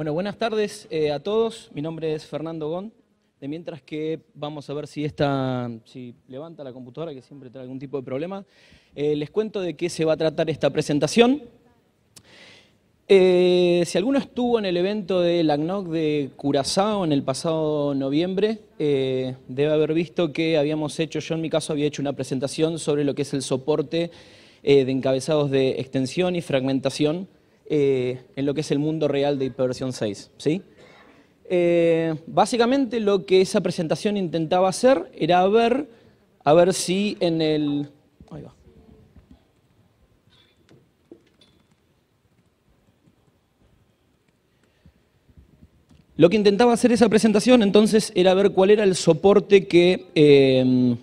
Bueno, buenas tardes eh, a todos. Mi nombre es Fernando Gón. De mientras que vamos a ver si esta, si levanta la computadora, que siempre trae algún tipo de problema, eh, les cuento de qué se va a tratar esta presentación. Eh, si alguno estuvo en el evento del ACNOC de Curazao en el pasado noviembre, debe haber visto que habíamos hecho, yo en mi caso había hecho una presentación sobre lo que es el soporte de encabezados de extensión y fragmentación eh, en lo que es el mundo real de Hiperversión 6. ¿sí? Eh, básicamente lo que esa presentación intentaba hacer era ver, a ver si en el... Ahí va. Lo que intentaba hacer esa presentación entonces era ver cuál era el soporte que em,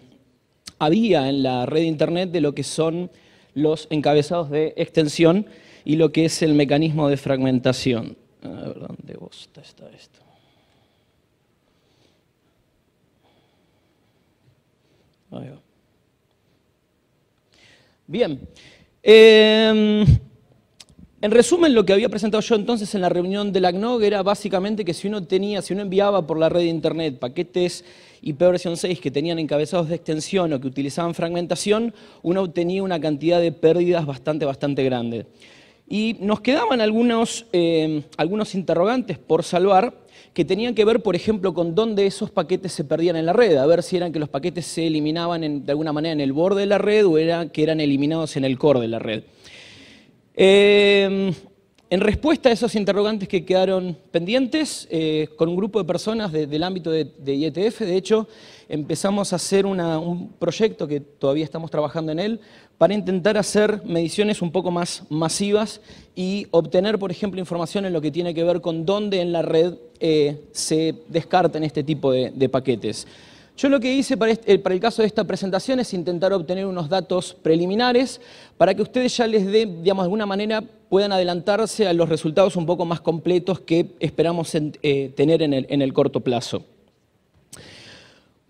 había en la red de internet de lo que son los encabezados de extensión y lo que es el mecanismo de fragmentación. ¿dónde está, esto? Bien. Em, en resumen, lo que había presentado yo entonces en la reunión de la CNOG era básicamente que si uno tenía, si uno enviaba por la red de internet paquetes IP versión 6 que tenían encabezados de extensión o que utilizaban fragmentación, uno obtenía una cantidad de pérdidas bastante, bastante grande. Y nos quedaban algunos, eh, algunos interrogantes por salvar que tenían que ver, por ejemplo, con dónde esos paquetes se perdían en la red, a ver si eran que los paquetes se eliminaban de alguna manera en el borde de la red o era que eran eliminados en el core de la red. Eh, en respuesta a esos interrogantes que quedaron pendientes, eh, con un grupo de personas del ámbito de, de, IETF, de hecho, empezamos a hacer un proyecto que todavía estamos trabajando en él, para intentar hacer mediciones un poco más masivas y obtener, por ejemplo, información en lo que tiene que ver con dónde en la red eh, se descartan este tipo de, paquetes. Yo lo que hice eh, para, el caso de esta presentación es intentar obtener unos datos preliminares para que ustedes ya les dé, digamos, de alguna manera puedan adelantarse a los resultados un poco más completos que esperamos eh, tener en el corto plazo.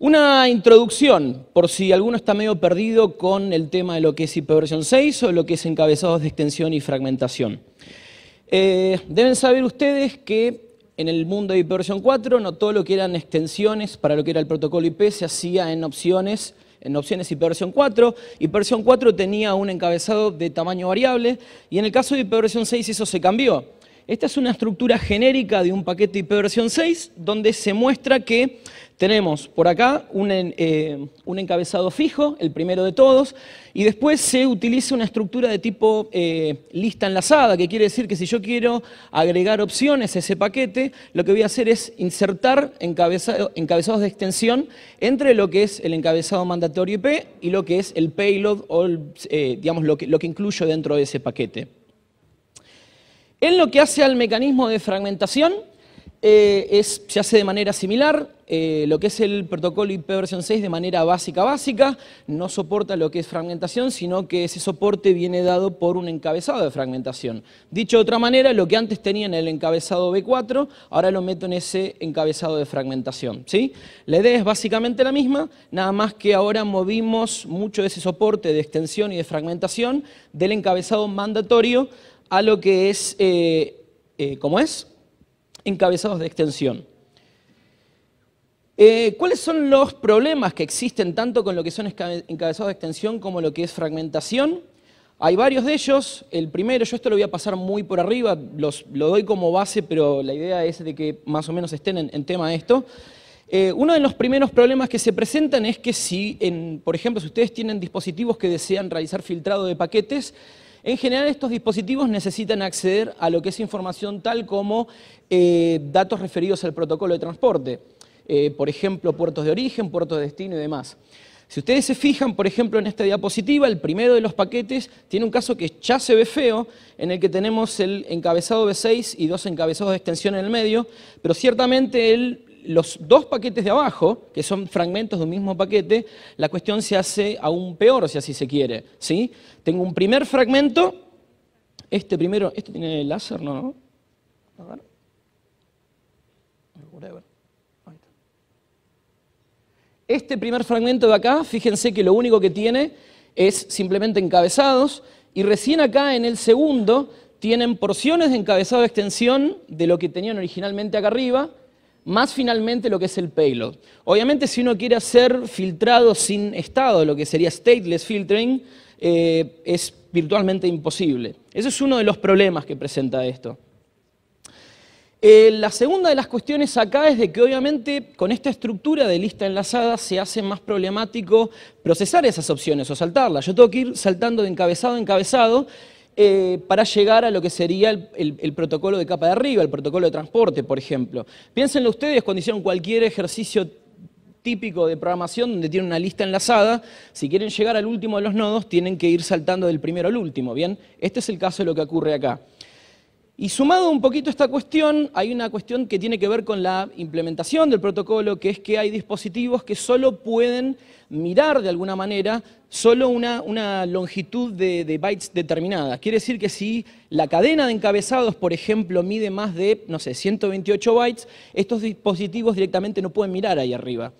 Una introducción, por si alguno está medio perdido con el tema de lo que es versión 6 o lo que es encabezados de extensión y fragmentación. Eh, deben saber ustedes que en el mundo de versión 4 no todo lo que eran extensiones para lo que era el protocolo IP se hacía en opciones en opciones versión 4. versión 4 tenía un encabezado de tamaño variable y en el caso de versión 6 eso se cambió. Esta es una estructura genérica de un paquete IP versión 6, donde se muestra que tenemos por acá eh, un, encabezado fijo, el primero de todos, y después se utiliza una estructura de tipo eh, lista enlazada, que quiere decir que si yo quiero agregar opciones a ese paquete, lo que voy a hacer es insertar encabezados de extensión entre lo que es el encabezado mandatorio IP y lo que es el payload o eh, digamos, lo que, lo que incluyo dentro de ese paquete. En lo que hace al mecanismo de fragmentación, eh, se hace de manera similar, eh, lo que es el protocolo ipv 6 de manera básica básica, no soporta lo que es fragmentación, sino que ese soporte viene dado por un encabezado de fragmentación. Dicho de otra manera, lo que antes tenía en el encabezado B4, ahora lo meto en ese encabezado de fragmentación. ¿sí? La idea es básicamente la misma, nada más que ahora movimos mucho de ese soporte de extensión y de fragmentación del encabezado mandatorio a lo que es, eh, eh, ¿cómo es? Encabezados de extensión. Eh, ¿Cuáles son los problemas que existen tanto con lo que son encabezados de extensión como lo que es fragmentación? Hay varios de ellos. El primero, yo esto lo voy a pasar muy por arriba, lo doy como base, pero la idea es de que más o menos estén en, tema de esto. uno de los primeros problemas que se presentan es que si, en, por ejemplo, si ustedes tienen dispositivos que desean realizar filtrado de paquetes, en general, estos dispositivos necesitan acceder a lo que es información tal como eh, datos referidos al protocolo de transporte, eh, por ejemplo, puertos de origen, puertos de destino y demás. Si ustedes se fijan, por ejemplo, en esta diapositiva, el primero de los paquetes tiene un caso que ya se ve feo, en el que tenemos el encabezado B6 y dos encabezados de extensión en el medio, pero ciertamente el los dos paquetes de abajo, que son fragmentos de un mismo paquete, la cuestión se hace aún peor, si así se quiere. ¿sí? Tengo un primer fragmento, este primero, ¿este tiene láser? No, A ver. Este primer fragmento de acá, fíjense que lo único que tiene es simplemente encabezados, y recién acá en el segundo tienen porciones de encabezado de extensión de lo que tenían originalmente acá arriba, más finalmente lo que es el payload. Obviamente si uno quiere hacer filtrado sin estado, lo que sería stateless filtering, eh, es virtualmente imposible. Ese es uno de los problemas que presenta esto. Eh, la segunda de las cuestiones acá es de que obviamente con esta estructura de lista enlazada se hace más problemático procesar esas opciones o saltarlas. Yo tengo que ir saltando de encabezado a encabezado eh, para llegar a lo que sería el, protocolo de capa de arriba, el protocolo de transporte, por ejemplo. Piénsenlo ustedes cuando hicieron cualquier ejercicio típico de programación donde tienen una lista enlazada, si quieren llegar al último de los nodos tienen que ir saltando del primero al último, ¿bien? Este es el caso de lo que ocurre acá. Y sumado un poquito a esta cuestión, hay una cuestión que tiene que ver con la implementación del protocolo, que es que hay dispositivos que solo pueden mirar de alguna manera solo una, longitud de, bytes determinada. Quiere decir que si la cadena de encabezados, por ejemplo, mide más de, no sé, 128 bytes, estos dispositivos directamente no pueden mirar ahí arriba.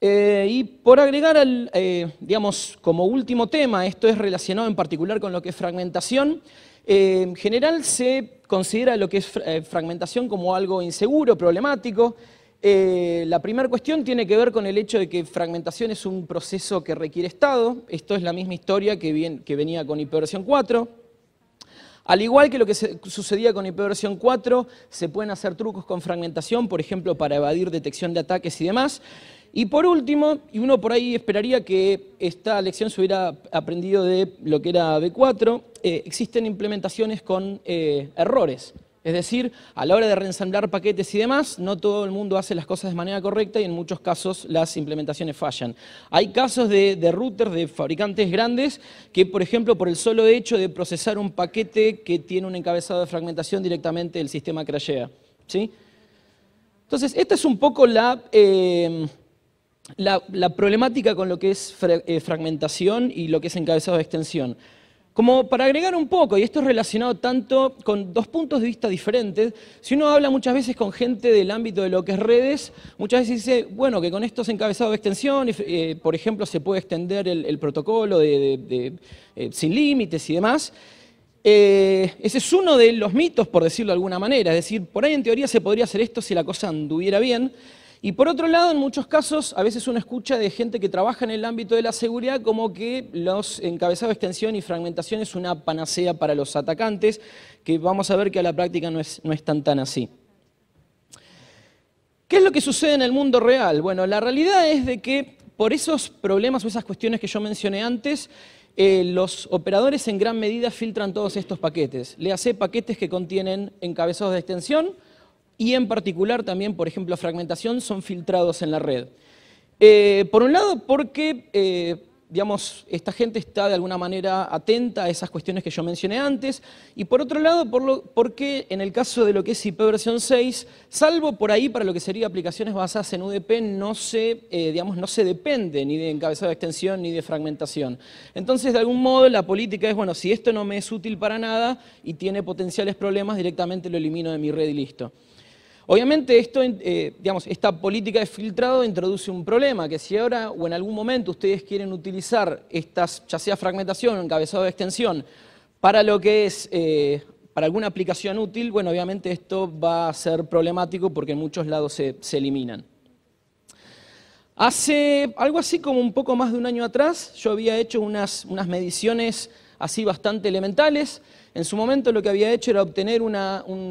Eh, y por agregar, al, eh, digamos, como último tema, esto es relacionado en particular con lo que es fragmentación, en general se considera lo que es eh, fragmentación como algo inseguro, problemático. Eh, la primera cuestión tiene que ver con el hecho de que fragmentación es un proceso que requiere Estado. Esto es la misma historia que, venía con ipv 4. Al igual que lo que sucedía con ipv 4, se pueden hacer trucos con fragmentación, por ejemplo, para evadir detección de ataques y demás. Y por último, y uno por ahí esperaría que esta lección se hubiera aprendido de lo que era B4, eh, existen implementaciones con eh, errores. Es decir, a la hora de reensamblar paquetes y demás, no todo el mundo hace las cosas de manera correcta y en muchos casos las implementaciones fallan. Hay casos de, routers de fabricantes grandes que, por ejemplo, por el solo hecho de procesar un paquete que tiene un encabezado de fragmentación directamente el sistema crashea. ¿sí? Entonces, esta es un poco la... Eh, la, problemática con lo que es eh, fragmentación y lo que es encabezado de extensión. Como para agregar un poco, y esto es relacionado tanto con dos puntos de vista diferentes, si uno habla muchas veces con gente del ámbito de lo que es redes, muchas veces dice, bueno, que con estos encabezados de extensión, eh, por ejemplo, se puede extender el, protocolo de, eh, sin límites y demás. ese es uno de los mitos, por decirlo de alguna manera, es decir, por ahí en teoría se podría hacer esto si la cosa anduviera bien, y por otro lado, en muchos casos, a veces uno escucha de gente que trabaja en el ámbito de la seguridad como que los encabezados de extensión y fragmentación es una panacea para los atacantes, que vamos a ver que a la práctica no es, no es tan tan así. ¿Qué es lo que sucede en el mundo real? Bueno, la realidad es de que por esos problemas o esas cuestiones que yo mencioné antes, eh, los operadores en gran medida filtran todos estos paquetes. Le hace paquetes que contienen encabezados de extensión, y en particular también, por ejemplo, fragmentación, son filtrados en la red. Eh, por un lado, porque eh, digamos, esta gente está de alguna manera atenta a esas cuestiones que yo mencioné antes, y por otro lado, por porque en el caso de lo que es IP versión 6, salvo por ahí para lo que sería aplicaciones basadas en UDP, no se, eh, digamos, no se depende ni de encabezado de extensión ni de fragmentación. Entonces, de algún modo, la política es, bueno, si esto no me es útil para nada y tiene potenciales problemas, directamente lo elimino de mi red y listo. Obviamente esto, eh, esta política de filtrado introduce un problema, que si ahora o en algún momento ustedes quieren utilizar estas, ya sea fragmentación o encabezado de extensión, para lo que es, eh, para alguna aplicación útil, bueno, obviamente esto va a ser problemático porque en muchos lados se, eliminan. Hace algo así como un poco más de un año atrás, yo había hecho unas mediciones así bastante elementales, en su momento lo que había hecho era obtener un,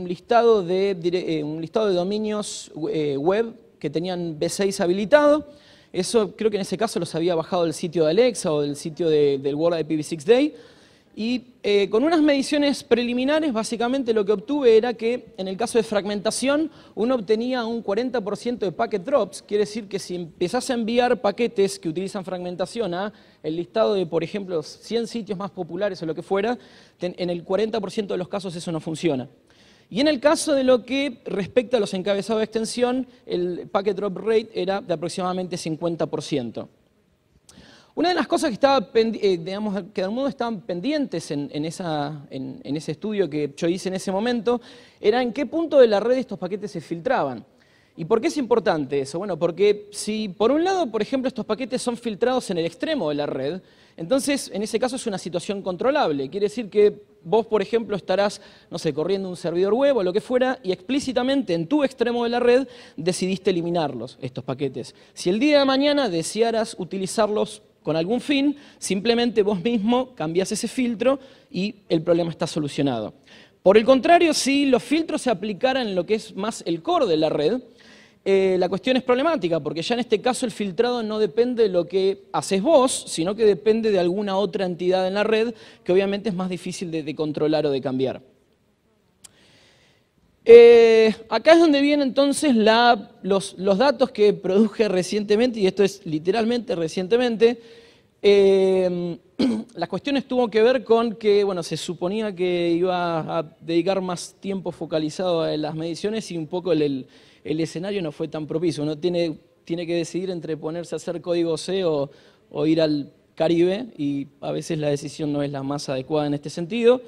listado de, eh, un listado de dominios eh, web que tenían B6 habilitado. Eso creo que en ese caso los había bajado del sitio de Alexa o del sitio del World IPv6 Day y eh, con unas mediciones preliminares, básicamente lo que obtuve era que en el caso de fragmentación, uno obtenía un 40% de packet drops, quiere decir que si empezás a enviar paquetes que utilizan fragmentación a el listado de, por ejemplo, 100 sitios más populares o lo que fuera, en el 40% de los casos eso no funciona. Y en el caso de lo que respecta a los encabezados de extensión, el packet drop rate era de aproximadamente 50%. Una de las cosas que, estaba, eh, digamos, que modo estaban pendientes en, en, ese estudio que yo hice en ese momento era en qué punto de la red estos paquetes se filtraban. ¿Y por qué es importante eso? Bueno, porque si por un lado, por ejemplo, estos paquetes son filtrados en el extremo de la red, entonces en ese caso es una situación controlable. Quiere decir que vos, por ejemplo, estarás, no sé, corriendo un servidor web o lo que fuera, y explícitamente en tu extremo de la red decidiste eliminarlos, estos paquetes. Si el día de mañana desearas utilizarlos con algún fin, simplemente vos mismo cambiás ese filtro y el problema está solucionado. Por el contrario, si los filtros se aplicaran en lo que es más el core de la red, eh, la cuestión es problemática, porque ya en este caso el filtrado no depende de lo que haces vos, sino que depende de alguna otra entidad en la red que obviamente es más difícil de controlar o de cambiar. Eh, acá es donde vienen entonces los, datos que produje recientemente, y esto es literalmente recientemente. Eh, las cuestiones tuvo que ver con que, bueno, se suponía que iba a dedicar más tiempo focalizado a las mediciones y un poco el, escenario no fue tan propicio. Uno tiene, que decidir entre ponerse a hacer código C o ir al Caribe y a veces la decisión no es la más adecuada en este sentido.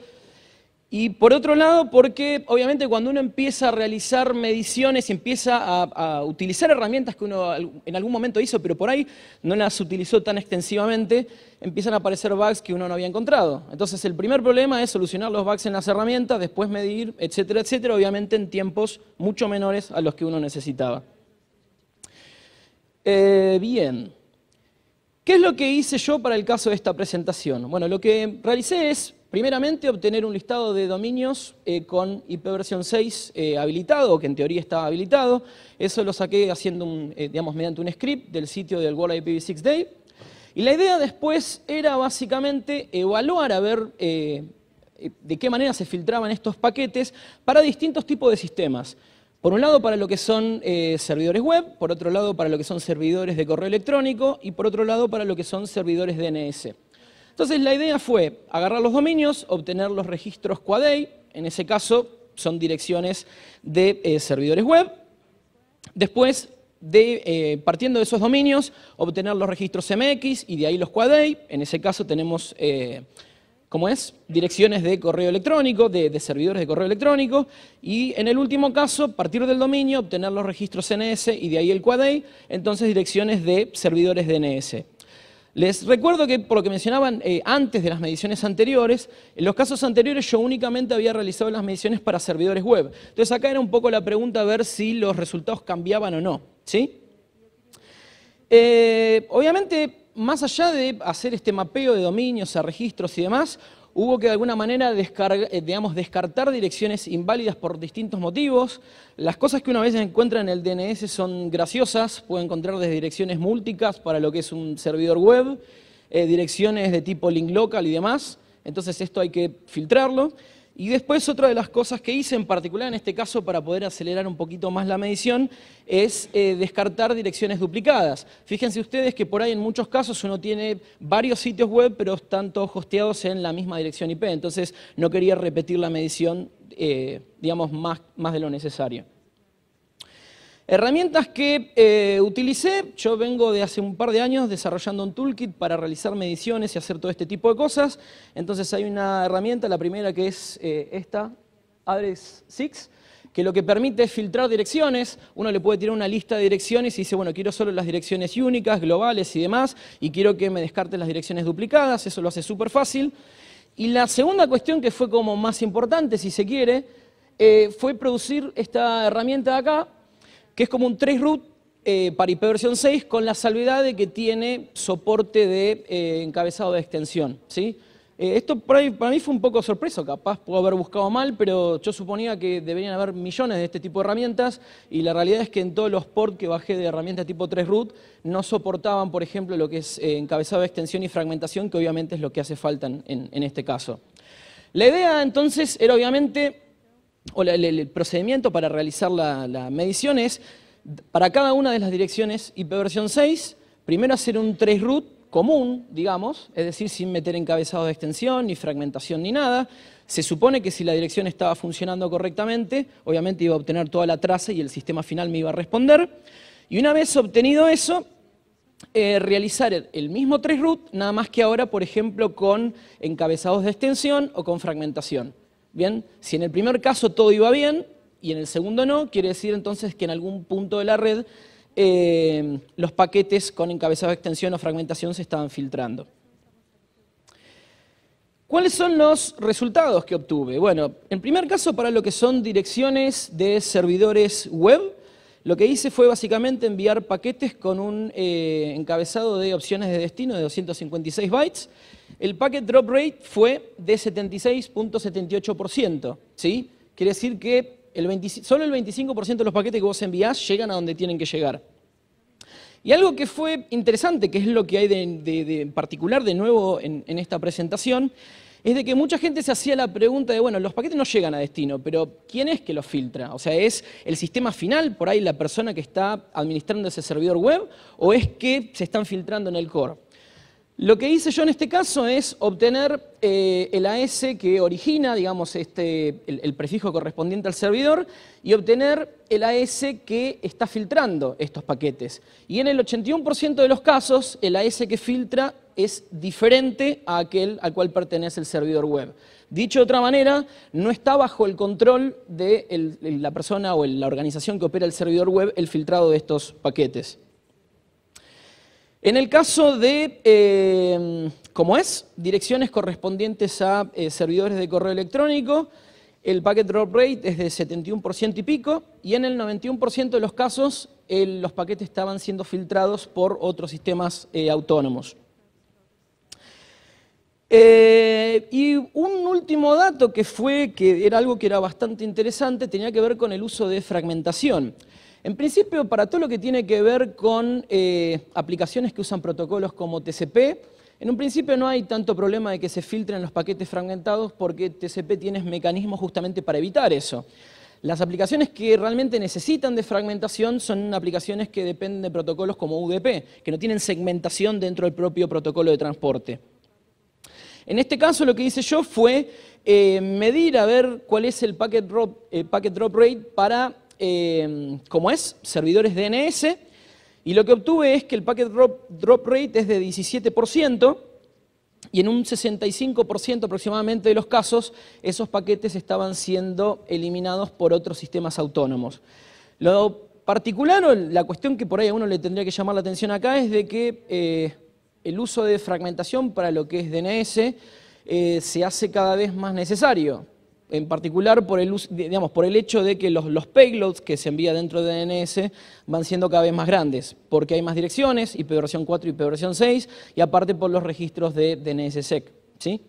Y por otro lado, porque obviamente cuando uno empieza a realizar mediciones y empieza a, utilizar herramientas que uno en algún momento hizo, pero por ahí no las utilizó tan extensivamente, empiezan a aparecer bugs que uno no había encontrado. Entonces el primer problema es solucionar los bugs en las herramientas, después medir, etcétera, etcétera, obviamente en tiempos mucho menores a los que uno necesitaba. Eh, bien. ¿Qué es lo que hice yo para el caso de esta presentación? Bueno, lo que realicé es Primeramente, obtener un listado de dominios eh, con ipv 6 eh, habilitado, que en teoría estaba habilitado. Eso lo saqué haciendo, un, eh, digamos, mediante un script del sitio del World IPv6 Day. Y la idea después era básicamente evaluar a ver de qué manera se filtraban estos paquetes para distintos tipos de sistemas. Por un lado para lo que son servidores web, por otro lado para lo que son servidores de correo electrónico y por otro lado para lo que son servidores DNS. Entonces la idea fue agarrar los dominios, obtener los registros Quadei, en ese caso son direcciones de eh, servidores web, después de, eh, partiendo de esos dominios, obtener los registros MX y de ahí los Quadei, en ese caso tenemos... Eh, es? Direcciones de correo electrónico, de, de, servidores de correo electrónico, y en el último caso, partir del dominio, obtener los registros NS y de ahí el Quadei, entonces direcciones de servidores DNS. Les recuerdo que, por lo que mencionaban eh, antes de las mediciones anteriores, en los casos anteriores yo únicamente había realizado las mediciones para servidores web. Entonces acá era un poco la pregunta a ver si los resultados cambiaban o no. ¿sí? Eh, obviamente, más allá de hacer este mapeo de dominios, a registros y demás, Hubo que de alguna manera eh, digamos, descartar direcciones inválidas por distintos motivos. Las cosas que una vez encuentra en el DNS son graciosas, puede encontrar desde direcciones múlticas para lo que es un servidor web, eh, direcciones de tipo link local y demás. Entonces esto hay que filtrarlo. Y después otra de las cosas que hice, en particular en este caso, para poder acelerar un poquito más la medición, es eh, descartar direcciones duplicadas. Fíjense ustedes que por ahí en muchos casos uno tiene varios sitios web, pero están todos hosteados en la misma dirección IP, entonces no quería repetir la medición, eh, digamos, más, más de lo necesario. Herramientas que eh, utilicé, yo vengo de hace un par de años desarrollando un toolkit para realizar mediciones y hacer todo este tipo de cosas. Entonces hay una herramienta, la primera que es eh, esta, Adres 6, que lo que permite es filtrar direcciones, uno le puede tirar una lista de direcciones y dice, bueno, quiero solo las direcciones únicas, globales y demás, y quiero que me descarten las direcciones duplicadas, eso lo hace súper fácil. Y la segunda cuestión que fue como más importante, si se quiere, eh, fue producir esta herramienta de acá, que es como un 3 root eh, para IP 6 con la salvedad de que tiene soporte de eh, encabezado de extensión. ¿sí? Eh, esto para mí, fue un poco sorpreso, capaz puedo haber buscado mal, pero yo suponía que deberían haber millones de este tipo de herramientas y la realidad es que en todos los ports que bajé de herramientas tipo 3 root no soportaban, por ejemplo, lo que es encabezado de extensión y fragmentación, que obviamente es lo que hace falta en este caso. La idea entonces era obviamente el, procedimiento para realizar la, medición es, para cada una de las direcciones versión 6, primero hacer un tres root común, digamos, es decir, sin meter encabezados de extensión, ni fragmentación, ni nada. Se supone que si la dirección estaba funcionando correctamente, obviamente iba a obtener toda la traza y el sistema final me iba a responder. Y una vez obtenido eso, eh, realizar el mismo root, nada más que ahora, por ejemplo, con encabezados de extensión o con fragmentación. Bien, si en el primer caso todo iba bien y en el segundo no, quiere decir entonces que en algún punto de la red eh, los paquetes con encabezado de extensión o fragmentación se estaban filtrando. ¿Cuáles son los resultados que obtuve? Bueno, en primer caso para lo que son direcciones de servidores web, lo que hice fue básicamente enviar paquetes con un eh, encabezado de opciones de destino de 256 bytes. El packet drop rate fue de 76.78%, ¿sí? Quiere decir que solo el 25% de los paquetes que vos enviás llegan a donde tienen que llegar. Y algo que fue interesante, que es lo que hay de, particular de nuevo en esta presentación, es de que mucha gente se hacía la pregunta de, bueno, los paquetes no llegan a destino, pero ¿quién es que los filtra? O sea, ¿es el sistema final, por ahí la persona que está administrando ese servidor web, o es que se están filtrando en el core? Lo que hice yo en este caso es obtener eh, el AS que origina, digamos, este, el, el, prefijo correspondiente al servidor y obtener el AS que está filtrando estos paquetes. Y en el 81% de los casos, el AS que filtra es diferente a aquel al cual pertenece el servidor web. Dicho de otra manera, no está bajo el control de la persona o la organización que opera el servidor web el filtrado de estos paquetes. En el caso de, eh, como es, direcciones correspondientes a eh, servidores de correo electrónico, el packet drop rate es de 71% y pico, y en el 91% de los casos los paquetes estaban siendo filtrados por otros sistemas eh, autónomos. Eh, y un último dato que fue, que era algo que era bastante interesante, tenía que ver con el uso de fragmentación. En principio, para todo lo que tiene que ver con eh, aplicaciones que usan protocolos como TCP, en un principio no hay tanto problema de que se filtren los paquetes fragmentados porque TCP tiene mecanismos justamente para evitar eso. Las aplicaciones que realmente necesitan de fragmentación son aplicaciones que dependen de protocolos como UDP, que no tienen segmentación dentro del propio protocolo de transporte. En este caso lo que hice yo fue eh, medir a ver cuál es el packet drop, eh, rate para, eh, como es, servidores DNS. Y lo que obtuve es que el packet drop, drop rate es de 17% y en un 65% aproximadamente de los casos esos paquetes estaban siendo eliminados por otros sistemas autónomos. Lo particular o la cuestión que por ahí a uno le tendría que llamar la atención acá es de que el uso de fragmentación para lo que es DNS eh, se hace cada vez más necesario, en particular por el, digamos, por el hecho de que los, payloads que se envía dentro de DNS van siendo cada vez más grandes, porque hay más direcciones, IP versión 4 y ipv versión 6, y aparte por los registros de DNSSEC. ¿sí?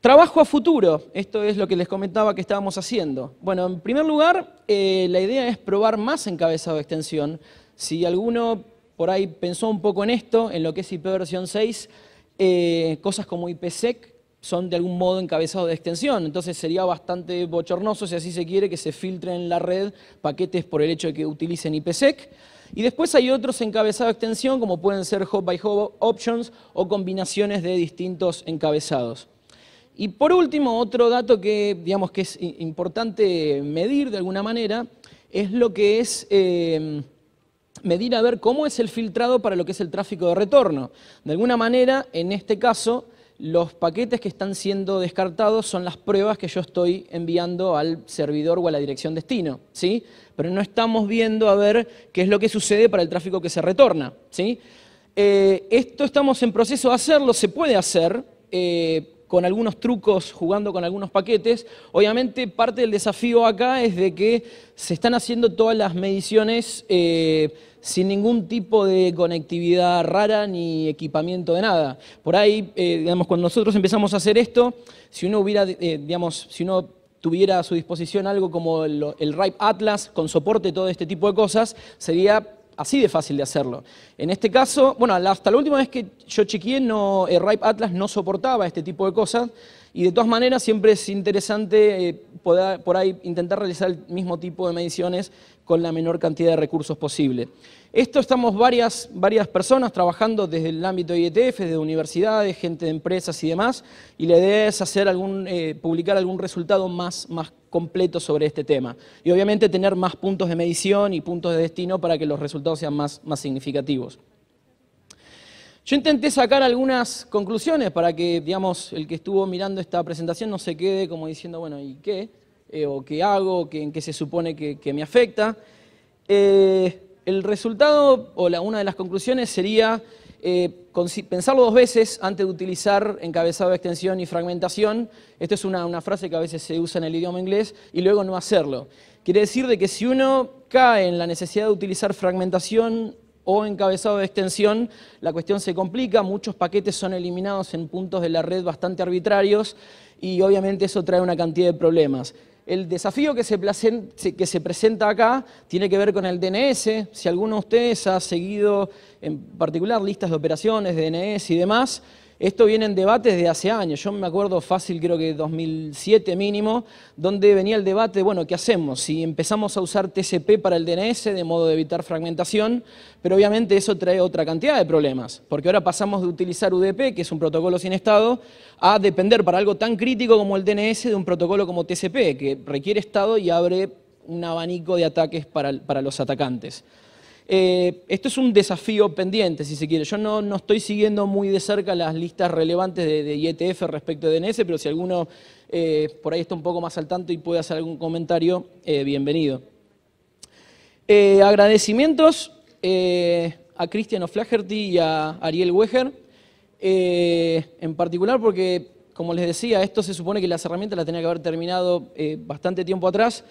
Trabajo a futuro, esto es lo que les comentaba que estábamos haciendo. Bueno, en primer lugar, eh, la idea es probar más encabezado de extensión. Si alguno por ahí pensó un poco en esto, en lo que es IP versión 6, eh, cosas como IPsec son de algún modo encabezados de extensión, entonces sería bastante bochornoso, si así se quiere, que se filtren en la red paquetes por el hecho de que utilicen IPsec. Y después hay otros encabezados de extensión, como pueden ser hop by hop options o combinaciones de distintos encabezados. Y por último, otro dato que, digamos, que es importante medir de alguna manera, es lo que es... Eh, medir a ver cómo es el filtrado para lo que es el tráfico de retorno. De alguna manera, en este caso, los paquetes que están siendo descartados son las pruebas que yo estoy enviando al servidor o a la dirección destino, ¿sí? Pero no estamos viendo a ver qué es lo que sucede para el tráfico que se retorna, ¿sí? Eh, esto estamos en proceso de hacerlo, se puede hacer, eh, con algunos trucos, jugando con algunos paquetes. Obviamente parte del desafío acá es de que se están haciendo todas las mediciones eh, sin ningún tipo de conectividad rara ni equipamiento de nada. Por ahí, eh, digamos, cuando nosotros empezamos a hacer esto, si uno hubiera, eh, digamos, si uno tuviera a su disposición algo como el, el RIPE Atlas con soporte todo este tipo de cosas, sería así de fácil de hacerlo. En este caso, bueno, hasta la última vez que yo chequeé, no, el eh, Ripe Atlas no soportaba este tipo de cosas, y de todas maneras siempre es interesante eh, por ahí intentar realizar el mismo tipo de mediciones con la menor cantidad de recursos posible. Esto estamos varias, personas trabajando desde el ámbito de IETF, desde universidades, gente de empresas y demás, y la idea es hacer eh, publicar algún resultado más, completo sobre este tema. Y obviamente tener más puntos de medición y puntos de destino para que los resultados sean más significativos. Yo intenté sacar algunas conclusiones para que, digamos, el que estuvo mirando esta presentación no se quede como diciendo, bueno, ¿y qué? Eh, ¿O qué hago? ¿Qué, ¿En qué se supone que, me afecta? Eh, el resultado o la, una de las conclusiones sería eh, pensarlo dos veces antes de utilizar encabezado, extensión y fragmentación. esto es una, frase que a veces se usa en el idioma inglés y luego no hacerlo. Quiere decir de que si uno cae en la necesidad de utilizar fragmentación o encabezado de extensión, la cuestión se complica, muchos paquetes son eliminados en puntos de la red bastante arbitrarios y obviamente eso trae una cantidad de problemas. El desafío que se, presenta acá tiene que ver con el DNS. Si alguno de ustedes ha seguido en particular listas de operaciones, DNS y demás, esto viene en debates de hace años. Yo me acuerdo fácil, creo que 2007 mínimo, donde venía el debate, bueno, ¿qué hacemos? Si empezamos a usar TCP para el DNS de modo de evitar fragmentación, pero obviamente eso trae otra cantidad de problemas, porque ahora pasamos de utilizar UDP, que es un protocolo sin estado, a depender para algo tan crítico como el DNS de un protocolo como TCP, que requiere estado y abre un abanico de ataques para, para los atacantes. Eh, esto es un desafío pendiente, si se quiere. Yo no, estoy siguiendo muy de cerca las listas relevantes de, de IETF respecto de DNS, pero si alguno eh, por ahí está un poco más al tanto y puede hacer algún comentario, eh, bienvenido. agradecimientos a Cristiano O'Flaherty y a Ariel Weger, en particular porque, como les decía, esto se supone que las herramientas las tenía que haber terminado bastante tiempo atrás,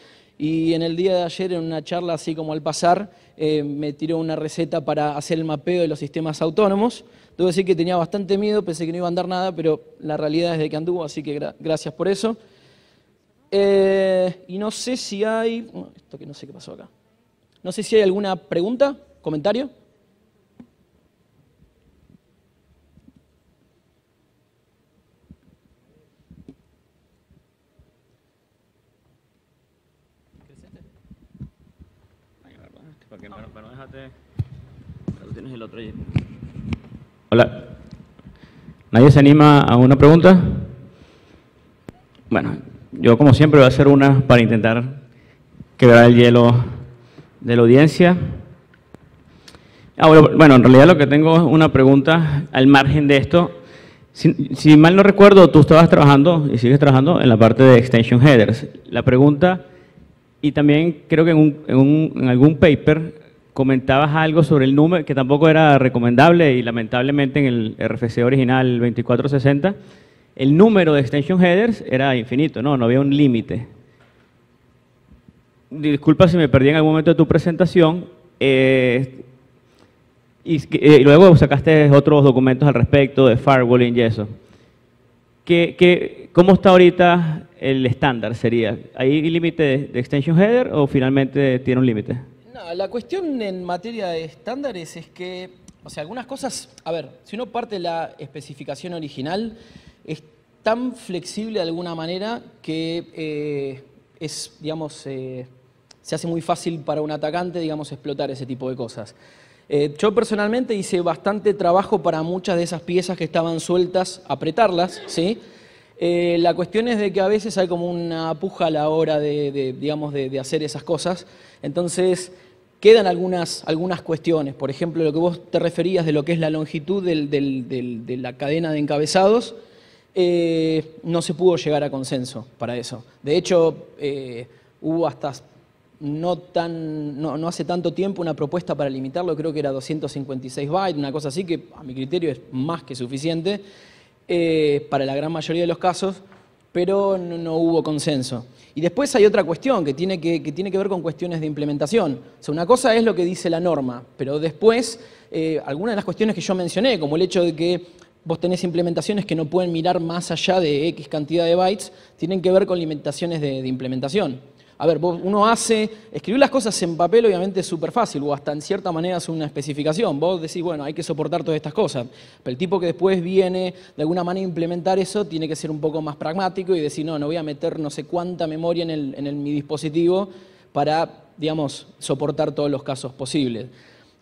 y en el día de ayer, en una charla así como al pasar, eh, me tiró una receta para hacer el mapeo de los sistemas autónomos. Debo decir que tenía bastante miedo, pensé que no iba a andar nada, pero la realidad es de que anduvo, así que gracias por eso. Eh, y no sé si hay... Esto que no sé qué pasó acá. No sé si hay alguna pregunta, comentario. Hola. ¿Nadie se anima a una pregunta? Bueno, yo como siempre voy a hacer una para intentar quebrar el hielo de la audiencia. Ahora, bueno, en realidad lo que tengo es una pregunta al margen de esto. Si, mal no recuerdo, tú estabas trabajando y sigues trabajando en la parte de extension headers. La pregunta, y también creo que en, en algún paper comentabas algo sobre el número, que tampoco era recomendable y lamentablemente en el RFC original 2460, el número de extension headers era infinito, no, no había un límite. Disculpa si me perdí en algún momento de tu presentación. Eh, eh, y, luego sacaste otros documentos al respecto de firewalling y eso. ¿Qué, cómo está ahorita el estándar? ¿Sería? ¿Hay límite de extension header o finalmente tiene un límite? la cuestión en materia de estándares es que, o sea, algunas cosas, a ver, si uno parte la especificación original, es tan flexible de alguna manera que eh, es, digamos, eh, se hace muy fácil para un atacante, digamos, explotar ese tipo de cosas. Eh, yo personalmente hice bastante trabajo para muchas de esas piezas que estaban sueltas, apretarlas, ¿sí? la cuestión es de que a veces hay como una puja a la hora de, digamos, de, hacer esas cosas. Entonces, Quedan algunas, algunas cuestiones, por ejemplo, lo que vos te referías de lo que es la longitud de la cadena de encabezados, eh, no se pudo llegar a consenso para eso. De hecho, eh, hubo hasta no, hace tanto tiempo una propuesta para limitarlo, creo que era 256 bytes, una cosa así que a mi criterio es más que suficiente eh, para la gran mayoría de los casos pero no, hubo consenso. Y después hay otra cuestión que tiene que, ver con cuestiones de implementación. O sea, una cosa es lo que dice la norma, pero después eh, algunas de las cuestiones que yo mencioné, como el hecho de que vos tenés implementaciones que no pueden mirar más allá de X cantidad de bytes, tienen que ver con limitaciones de implementación a ver, uno hace, escribir las cosas en papel obviamente es súper fácil, o hasta en cierta manera es una especificación, vos decís, bueno, hay que soportar todas estas cosas, pero el tipo que después viene de alguna manera a implementar eso tiene que ser un poco más pragmático y decir, no, no voy a meter no sé cuánta memoria en, mi dispositivo para, digamos, soportar todos los casos posibles.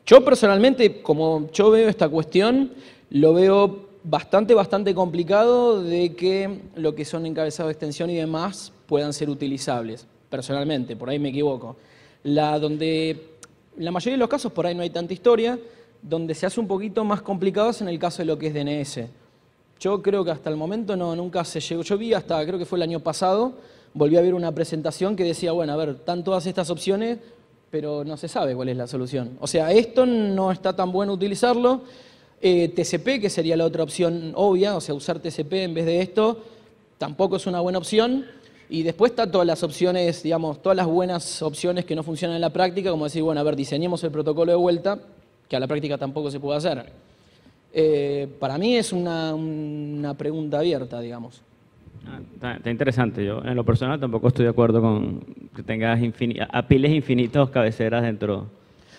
Yo personalmente, como yo veo esta cuestión, lo veo bastante, bastante complicado de que lo que son encabezados de extensión y demás puedan ser utilizables personalmente, por ahí me equivoco. La donde la mayoría de los casos por ahí no hay tanta historia, donde se hace un poquito más complicado es en el caso de lo que es DNS. Yo creo que hasta el momento no, nunca se llegó. Yo vi hasta, creo que fue el año pasado, volví a ver una presentación que decía, bueno, a ver, están todas estas opciones, pero no se sabe cuál es la solución. O sea, esto no está tan bueno utilizarlo. Eh, TCP, que sería la otra opción obvia, o sea, usar TCP en vez de esto, tampoco es una buena opción. Y después está todas las opciones, digamos, todas las buenas opciones que no funcionan en la práctica, como decir, bueno, a ver, diseñemos el protocolo de vuelta, que a la práctica tampoco se puede hacer. Eh, para mí es una, pregunta abierta, digamos. Ah, está, interesante. Yo en lo personal tampoco estoy de acuerdo con que tengas a infinitos cabeceras dentro.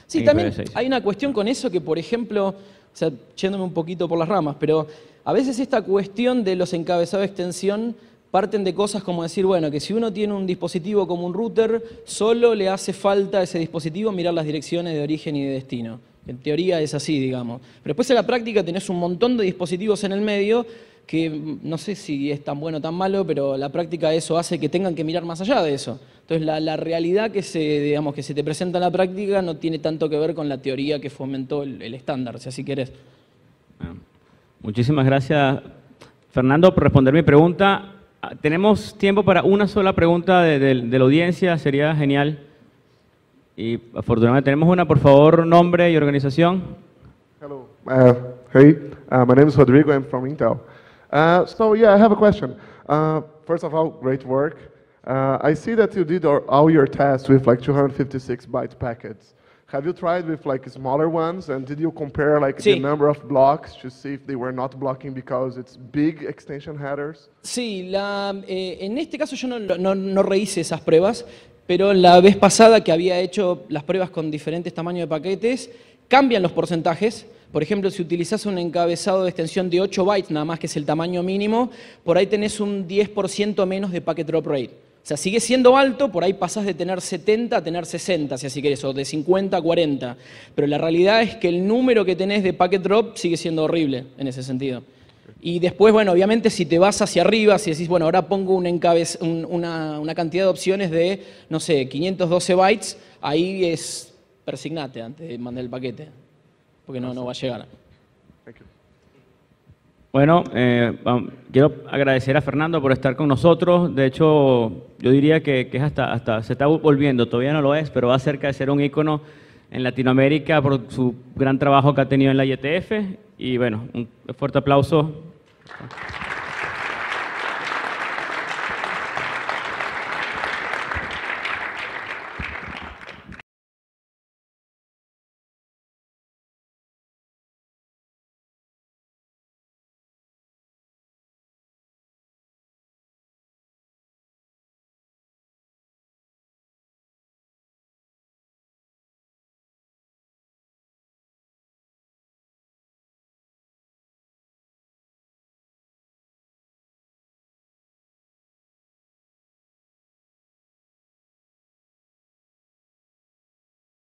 Sí, también hay una cuestión con eso que, por ejemplo, o sea, yéndome un poquito por las ramas, pero a veces esta cuestión de los encabezados de extensión parten de cosas como decir, bueno, que si uno tiene un dispositivo como un router, solo le hace falta a ese dispositivo mirar las direcciones de origen y de destino. En teoría es así, digamos. Pero después en la práctica tenés un montón de dispositivos en el medio que no sé si es tan bueno o tan malo, pero la práctica eso hace que tengan que mirar más allá de eso. Entonces la, realidad que se, digamos, que se te presenta en la práctica no tiene tanto que ver con la teoría que fomentó el, estándar, si así querés. muchísimas gracias, Fernando, por responder mi pregunta. Ah, tenemos tiempo para una sola pregunta de, de, la audiencia, sería genial. Y afortunadamente tenemos una, por favor, nombre y organización. Hello. Uh, hey, uh, my name is Rodrigo, I'm from Intel. Uh, so yeah, I have a question. Uh, first of all, great work. I see that you did all your tests with like 256 byte packets. Have you tried with like smaller ones? And did you compare like sí. the number of blocks to see if they were Sí, la, eh, en este caso yo no, no, no rehice esas pruebas, pero la vez pasada que había hecho las pruebas con diferentes tamaños de paquetes, cambian los porcentajes. Por ejemplo, si utilizas un encabezado de extensión de 8 bytes, nada más que es el tamaño mínimo, por ahí tenés un 10% menos de packet drop rate. O sea, sigue siendo alto, por ahí pasás de tener 70 a tener 60, si así quieres, o de 50 a 40. Pero la realidad es que el número que tenés de packet drop sigue siendo horrible en ese sentido. Y después, bueno, obviamente si te vas hacia arriba, si decís, bueno, ahora pongo una, una, cantidad de opciones de, no sé, 512 bytes, ahí es persignate antes de mandar el paquete, porque no, no va a llegar. Bueno, eh, quiero agradecer a Fernando por estar con nosotros. De hecho, yo diría que, hasta, hasta, se está volviendo, todavía no lo es, pero va cerca de ser un ícono en Latinoamérica por su gran trabajo que ha tenido en la IETF. Y bueno, un fuerte aplauso.